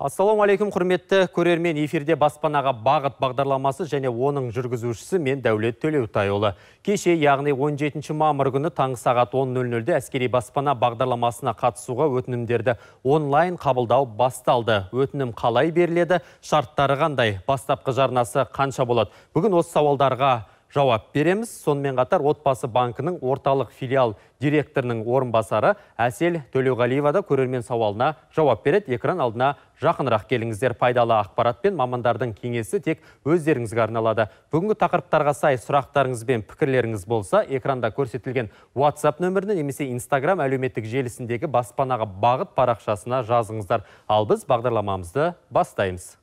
Ассаламу алейкум құрметті көрермен эфирде баспанаға бағыт бағдарламасы және оның жүргізушісі мен Дәулет Төлеутайұлы. Кеше, яғни 17 мамыр күні таңғы сағат 10.00-де әскери баспана бағдарламасына қатысуға өтінімдерді онлайн қабылдау басталды. Өтінім қалай беріледі, шарттары қандай, бастапқы жарнасы қанша болады? Бүгін осы сауалдарға жауап береміз. Сонымен қатар отбасы банкінің орталық филиал директорының орынбасары Әсел Төлеуғалиева да көрермен сауалына жауап береді. Экран алдына жақынырақ келіңіздер. Пайдалы ақпарат пен мамандардың кеңесі тек өздеріңізге арналады. Бүгінгі тақырыптарға сай сұрақтарыңыз бен пікірлеріңіз болса, экранда көрсетілген WhatsApp нөміріне немесе Instagram әлеуметтік желісіндегі баспанаға бағыт парақшасына жазыңыздар. Ал біз бағдарламамызды бастаймыз.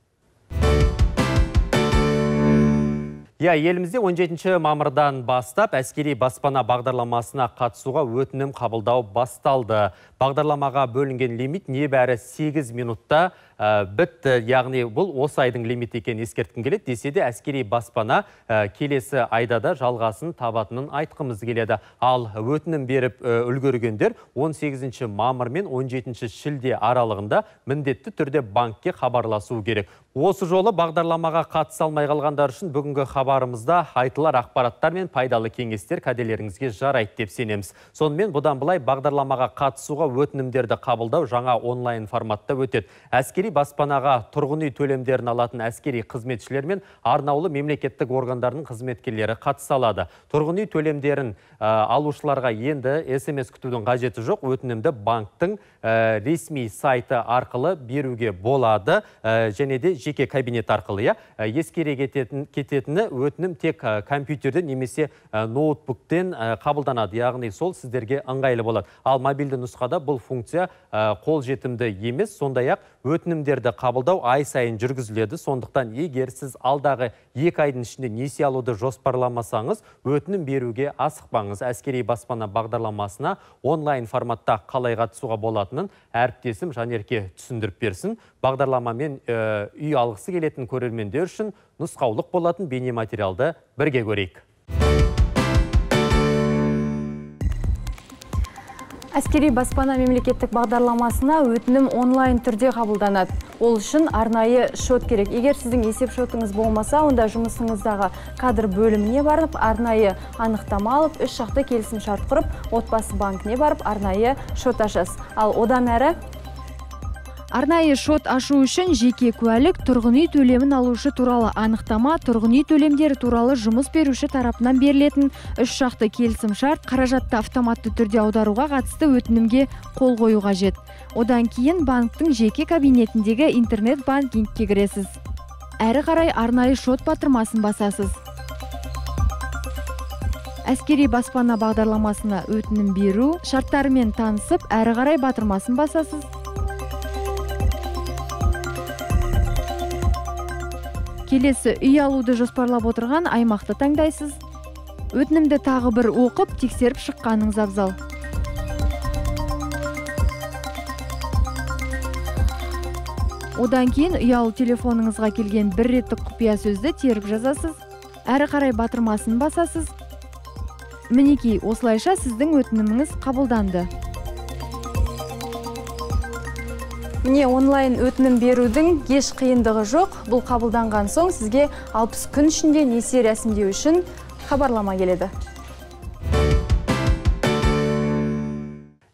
иә елімізде 17 мамырдан бастап әскери баспана бағдарламасына қатысуға өтінім қабылдау басталды бағдарламаға бөлінген лимит небәрі 8 минутта ә, бітті яғни бұл осы айдың лимиті екенін ескерткім келеді десе де әскери баспана ә, келесі айда да жалғасын табатынын айтқымыз келеді ал өтінім беріп ә, үлгергендер 18 мамыр мен 17 шілде аралығында міндетті түрде банкке хабарласу керек Осы жолы бағдарламаға қатыс алмай қалғандар үшін бүгінгі хабарымызда айтылар ақпараттар мен пайдалы кеңестер кәделеріңізге жарайды деп сенеміз. Сонымен бұдан былай бағдарламаға қатысуға өтінімдерді қабылдау жаңа онлайн форматта өтеді. Әскери баспанаға тұрғын үй төлемдерін алатын әскери қызметшілер мен арнаулы мемлекеттік органдардың қызметкерлері қатыса алады. Тұрғын үй төлемдерін алушыларға енді SMS күтудің қажеті жоқ, өтінімді банктің ресми сайты арқылы беруге болады және де жеке кабинет арқылы иә ескере кететін, кететіні өтінім тек компьютерден немесе ноутбуктен қабылданады яғни сол сіздерге ыңғайлы болады ал мобильді нұсқада бұл функция қол жетімді емес сондай ақ өтінімдерді қабылдау ай сайын жүргізіледі сондықтан егер сіз алдағы екі айдың ішінде несие алуды жоспарламасаңыз өтінім беруге асықпаңыз әскери баспана бағдарламасына онлайн форматта қалай қатысуға болатынын әріптесім жанерке түсіндіріп берсін бағдарламамен үй алғысы келетін көрермендер үшін нұсқаулық болатын материалды бірге көрейік әскери баспана мемлекеттік бағдарламасына өтінім онлайн түрде қабылданады ол үшін арнайы шот керек егер сіздің есеп шотыңыз болмаса онда жұмысыңыздағы кадр бөліміне барып арнайы анықтама алып үш жақты келісім шарт құрып отбасы банкіне барып арнайы шот ашасыз ал одан әрі арнайы шот ашу үшін жеке куәлік тұрғын үй төлемін алушы туралы анықтама тұрғын үй төлемдері туралы жұмыс беруші тарапынан берілетін үш шақты келісімшарт қаражатты автоматты түрде аударуға қатысты өтінімге қол қою қажет одан кейін банктің жеке кабинетіндегі интернет банкингке кіресіз әрі қарай арнайы шот батырмасын басасыз әскери баспана бағдарламасына өтінім беру шарттарымен танысып әрі қарай батырмасын басасыз келесі үй алуды жоспарлап отырған аймақты таңдайсыз өтінімді тағы бір оқып тексеріп шыққаныңыз абзал одан кейін ұялы телефоныңызға келген бір реттік құпия сөзді теріп жазасыз әрі қарай батырмасын басасыз мінекей осылайша сіздің өтініміңіз қабылданды міне онлайн өтінім берудің еш қиындығы жоқ бұл қабылданған соң сізге 60 күн ішінде несие рәсімдеу үшін хабарлама келеді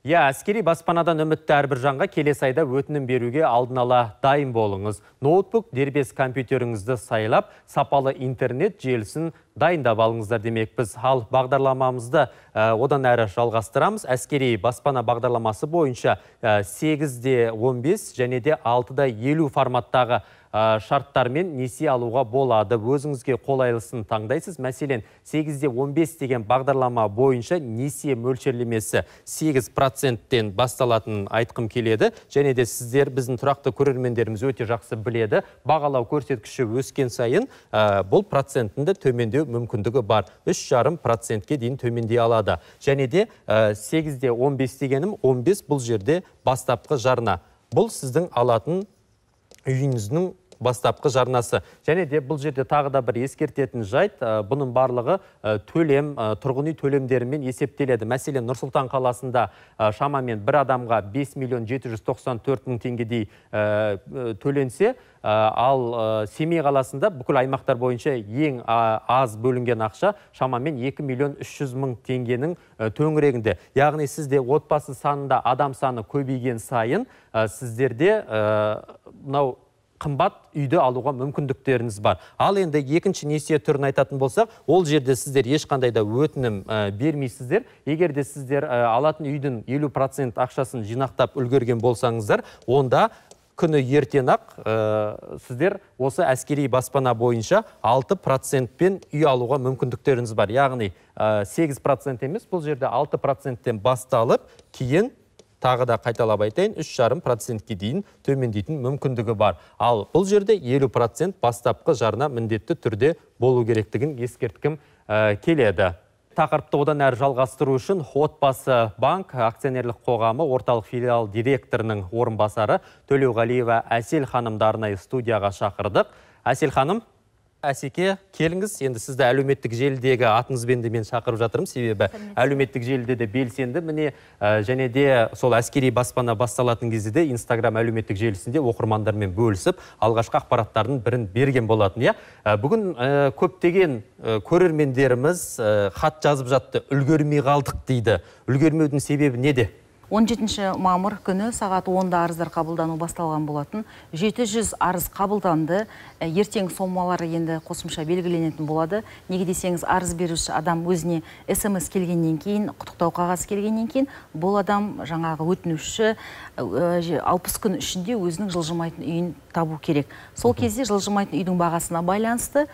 Иә, әскери баспанадан үмітті әрбір жанға келесі айда өтінім беруге алдын ала дайын болыңыз. Ноутбук, дербес компьютеріңізді сайлап, сапалы интернет желісін дайындап алыңыздар біз. Ал бағдарламамызды ә, одан әрі жалғастырамыз. Әскери баспана бағдарламасы бойынша ә, 8-де 15 және де 6-да 50 форматтағы Э, шарттармен несие алуға болады өзіңізге қолайлысын таңдайсыз мәселен 8-де 15 деген бағдарлама бойынша несие мөлшерлемесі 8 проценттен басталатынын айтқым келеді және де сіздер біздің тұрақты көрермендеріміз өте жақсы біледі бағалау көрсеткіші өскен сайын ә, бұл де төмендеу мүмкіндігі бар үш жарым процентке дейін төмендей алады және де э, сегізде он бес дегенім 15 бұл жерде бастапқы жарна бұл сіздің алатын үйіңіздің бастапқы жарнасы және де бұл жерде тағы да бір ескертетін жайт бұның барлығы төлем тұрғын үй төлемдерімен есептеледі мәселен нұр қаласында шамамен бір адамға 5 миллион 794 мың теңгедей төленсе ал семей қаласында бүкіл аймақтар бойынша ең аз бөлінген ақша шамамен 2 миллион 300 мың теңгенің төңірегінде яғни сізде отбасы санында адам саны көбейген сайын сіздерде мынау қымбат үйді алуға мүмкіндіктеріңіз бар ал енді екінші несие түрін айтатын болсақ ол жерде сіздер ешқандай да өтінім э, бермейсіздер егер де сіздер э, алатын үйдің елу процент ақшасын жинақтап үлгерген болсаңыздар онда күні ертең ақ э, сіздер осы әскери баспана бойынша 6 процентпен үй алуға мүмкіндіктеріңіз бар яғни ә, 8 процент емес бұл жерде 6 проценттен басталып кейін тағы да қайталап айтайын үш жарым процентке дейін төмендейтін мүмкіндігі бар ал бұл жерде елу процент бастапқы жарна міндетті түрде болу керектігін ескерткім ә, келеді тақырыпты одан әрі жалғастыру үшін отбасы банк акционерлік қоғамы орталық филиал директорының орынбасары төлеуғалиева әсел ханымды студияға шақырдық әсел ханым әсеке келіңіз енді сізді әлеуметтік желідегі атыңызбен де мен шақырып жатырмын себебі әлеуметтік желіде де белсенді міне және де сол әскери баспана басталатын кезде де инстаграм әлеуметтік желісінде оқырмандармен бөлісіп алғашқы ақпараттардың бірін берген болатын иә бүгін көптеген көрермендеріміз хат жазып жатты үлгермей қалдық дейді үлгермеудің себебі неде 17 мамыр күні сағат 10-да арыздар қабылдану басталған болатын 700 арыз қабылданды ертең соммалары енді қосымша белгіленетін болады неге десеңіз арыз беруші адам өзіне смс келгеннен кейін құттықтау қағазы келгеннен кейін бұл адам жаңағы өтінуші алпыс күн ішінде өзінің жылжымайтын үйін табу керек сол кезде жылжымайтын үйдің бағасына байланысты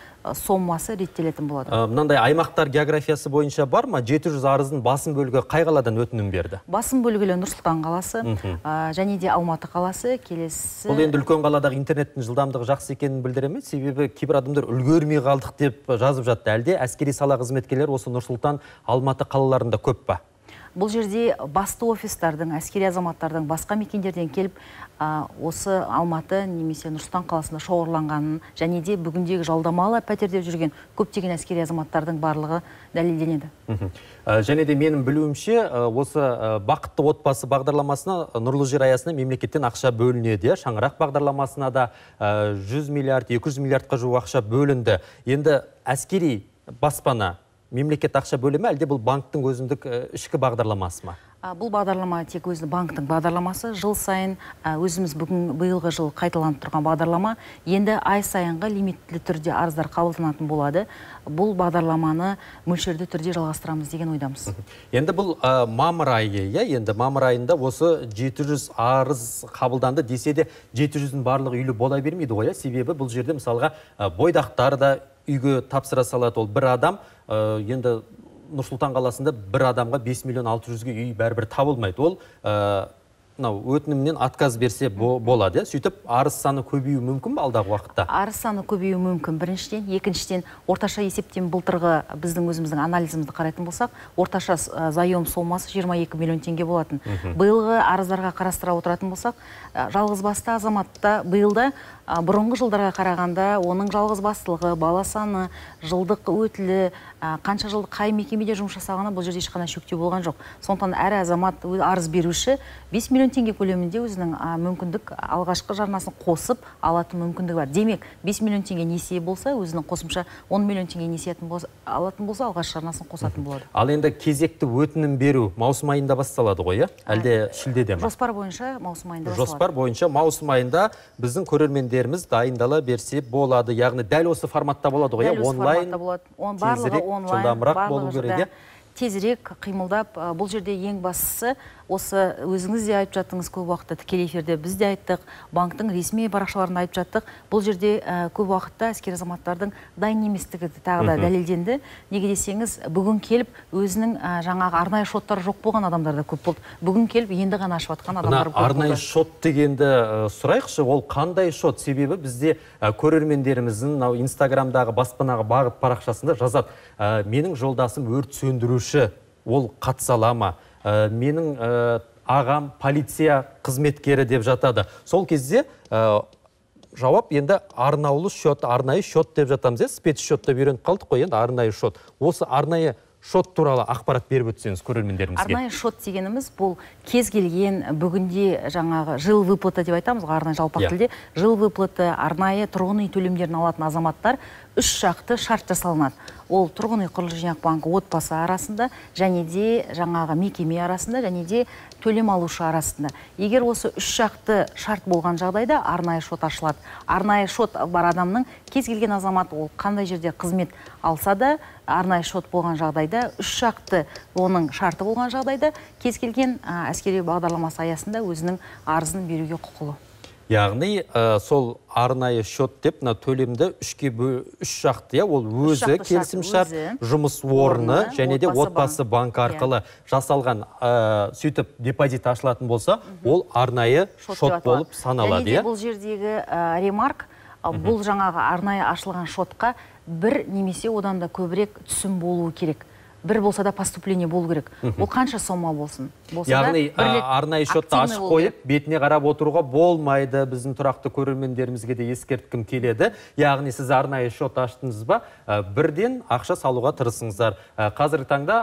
сомасы реттелетін болады мынандай аймақтар географиясы бойынша бар ма 700 арыздың басым бөлігі қай қаладан өтінім берді басым бөлігі нұр сұлтан қаласы және де алматы қаласы келесі бұл енді үлкен қаладағы интернеттің жылдамдығы жақсы екенін білдіре ме себебі кейбір адамдар үлгермей қалдық деп жазып жатты әлде әскери сала қызметкерлері осы нұр сұлтан алматы қалаларында көп па бұл жерде басты офистардың әскери азаматтардың басқа мекендерден келіп осы алматы немесе нұрсұлтан қаласында шоғырланғанын және де бүгіндегі жалдамалы пәтерде жүрген көптеген әскери азаматтардың барлығы дәлелденеді ә, және де менің білуімше осы бақытты отбасы бағдарламасына нұрлы жер аясында мемлекеттен ақша бөлінеді иә шаңырақ бағдарламасына да жүз миллиард 200 миллиардқа жуық ақша бөлінді енді әскери баспана мемлекет ақша бөле әлде бұл банктің өзіндік ішкі бағдарламасы ма бұл бағдарлама тек өзі банктің бағдарламасы жыл сайын өзіміз бүгін биылғы жыл қайталанып тұрған бағдарлама енді ай сайынғы лимитті түрде арыздар қабылданатын болады бұл бағдарламаны мөлшерді түрде жалғастырамыз деген ойдамыз енді бұл ә, мамыр айы иә енді мамыр айында осы 700 арыз қабылданды десе де жеті жүздің барлығы үйлі бола бермейді ғой иә себебі бұл жерде мысалға бойдақтар да үйге тапсыра салады ол бір адам э, енді нұр қаласында бір адамға 5 миллион алты жүзге үй бәрібір табылмайды ол э, мынау өтінімнен отказ берсе болады иә сөйтіп арыз саны көбеюі мүмкін ба алдағы уақытта арыз саны көбеюі мүмкін біріншіден екіншіден орташа есептен былтырғы біздің өзіміздің анализімізді қарайтын болсақ орташа заем сомасы 22 миллион теңге болатын биылғы арыздарға қарастыра отыратын болсақ басты азаматта биылда бұрынғы жылдарға қарағанда оның жалғызбастылығы бала саны жылдық өтілі қанша жыл қай мекемеде жұмыс жасағаны бұл жерде ешқандай шектеу болған жоқ сондықтан әр азамат арыз беруші 5 миллион миллион теңге көлемінде өзінің а, мүмкіндік алғашқы жарнасын қосып алатын мүмкіндігі бар демек 5 миллион теңге несие болса өзінің қосымша 10 миллион теңге несие алатын болса алғашқы жарнасын қосатын болады ал енді кезекті өтінім беру маусым айында басталады ғой иә ә, әлде шілдеде ма жоспар бойынша маусым айында басталады жоспар бойынша маусым айында біздің көрермендеріміз дайындала берсе болады яғни дәл осы форматта болады ғой иә онлайн барлығы онлайн керек иә тезірек қимылдап бұл жерде ең бастысы осы өзіңіз де айтып жаттыңыз көп уақытта тікелей эфирде біз де айттық банктың ресми парақшаларын айтып жаттық бұл жерде ә, көп уақытта әскери азаматтардың дайын еместігі тағы да дәлелденді неге десеңіз бүгін келіп өзінің ә, жаңағы арнайы шоттары жоқ болған адамдар да көп болды бүгін келіп енді ғана ашып жатқан адамдар көп арнайы шот дегенді ә, сұрайықшы ол қандай шот себебі бізде ә, көрермендеріміздің мынау инстаграмдағы баспанаға бағыт парақшасында жазады ә, менің жолдасым өрт сөндіруші ол қатыса ала ма Э, менің ә, ағам полиция қызметкері деп жатады сол кезде ә, жауап енді арнаулы счет арнайы шот деп жатамыз иә спец деп үйреніп қалдық қой енді арнайы шот. осы арнайы шот туралы ақпарат беріп өтсеңіз көрермендерімізге арнайы шот дегеніміз бұл кез келген бүгінде жаңағы жыл выплата деп айтамыз ғой арнайы жалпақ иә. жыл выплаты арнайы тұрғын үй төлемдерін алатын азаматтар үш жақты шарт жасалынады ол тұрғын үй құрылыс жинақ банкі отбасы арасында және де жаңағы мекеме арасында және де төлем алушы арасында егер осы үш жақты шарт болған жағдайда арнайы шот ашылады арнайы шот бар адамның кез келген азамат ол қандай жерде қызмет алса да арнайы шот болған жағдайда үш жақты оның шарты болған жағдайда кез келген әскери бағдарламасы аясында өзінің арызын беруге құқылы яғни сол арнайы шот деп мына төлемді үшке үш шақты иә ол өзі келісімшарт жұмыс орны және де отбасы банк арқылы иә. жасалған ә, сөйтіп депозит ашылатын болса ол арнайы шот болып саналады иә бұл жердегі ә, ремарк бұл жаңағы арнайы ашылған шотқа бір немесе одан да көбірек түсім болуы керек бір болса да поступление болу керек ол қанша сома болсын болса яғни арнайы счетты ашып қойып бетіне қарап отыруға болмайды біздің тұрақты көрермендерімізге де ескерткім келеді яғни сіз арнайы счет аштыңыз ба бірден ақша салуға тырысыңыздар ә, қазіргі таңда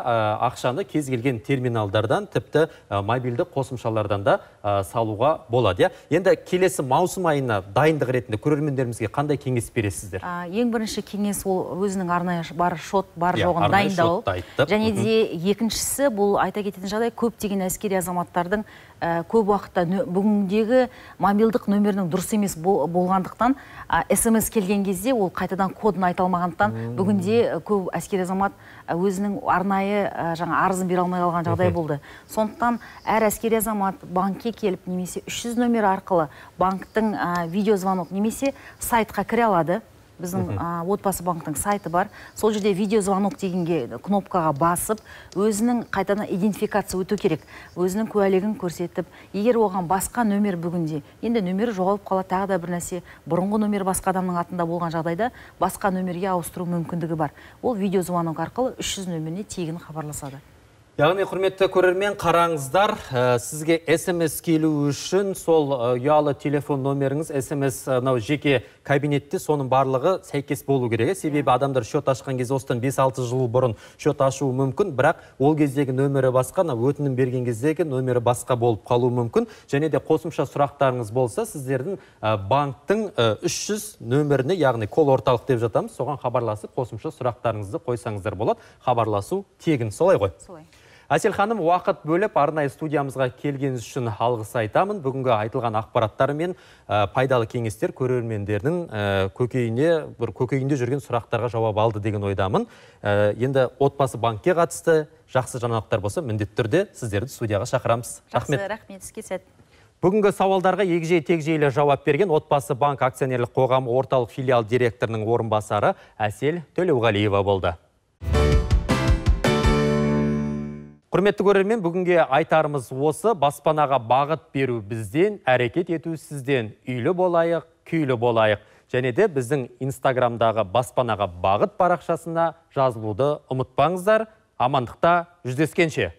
ақшаны кез келген терминалдардан тіпті мобильді қосымшалардан да салуға болады иә енді келесі маусым айына дайындық ретінде көрермендерімізге қандай кеңес бересіздер ең бірінші кеңес ол өзінің арнайы бар шот бар иә, жоғын дайындау және де екіншісі бұл айта кететін жағдай көптеген әскери азаматтардың ә, көп уақытта бүгіндегі мобильдік нөмірінің дұрыс емес болғандықтан смс келген кезде ол қайтадан кодын айта алмағандықтан бүгінде ә, көп әскери азамат ә, өзінің арнайы ә, жаңа арызын бере алмай қалған жағдай болды сондықтан әр әскери азамат банкке келіп немесе 300 нөмір арқылы банктің видеозвонок немесе сайтқа кіре алады біздің ә, отбасы банктың сайты бар сол жерде видеозвонок дегенге кнопкаға басып өзінің қайтадан идентификация өту керек өзінің куәлігін көрсетіп егер оған басқа нөмер бүгінде енді нөмірі жоғалып қала тағы да бір нәрсе бұрынғы номер басқа адамның атында болған жағдайда басқа нөмерге ауыстыру мүмкіндігі бар ол видеозвонок арқылы үш жүз нөміріне тегін хабарласады яғни құрметті көрермен қараңыздар сізге смс келу үшін сол ұялы телефон номеріңіз смс жеке кабинетті соның барлығы сәйкес болу керек себебі адамдар шот ашқан кезде осыдан 5-6 жыл бұрын шот ашуы мүмкін бірақ ол кездегі нөмірі басқа мынау өтінім берген кездегі нөмірі басқа болып қалуы мүмкін және де қосымша сұрақтарыңыз болса сіздердің банктың банктің яғни орталық деп жатамыз соған хабарласып қосымша сұрақтарыңызды қойсаңыздар болады хабарласу тегін солай ғой солай әсел ханым уақыт бөліп арнайы студиямызға келгеніңіз үшін алғыс айтамын бүгінгі айтылған ақпараттар мен э, пайдалы кеңестер көрермендердің э, көкейіне бір көкейінде жүрген сұрақтарға жауап алды деген ойдамын э, енді отбасы банкке қатысты жақсы жаңалықтар болса міндетті түрде сіздерді студияға шақырамыз рахмет, рахмет іске Бүгінгі сауалдарға егжей тегжейлі жауап берген отбасы банк акционерлік қоғамы орталық филиал директорының орынбасары Әсел Төлеуғалиева болды. құрметті көрермен бүгінге айтарымыз осы баспанаға бағыт беру бізден әрекет ету сізден үйлі болайық күйлі болайық және де біздің инстаграмдағы баспанаға бағыт парақшасына жазылуды ұмытпаңыздар амандықта жүздескенше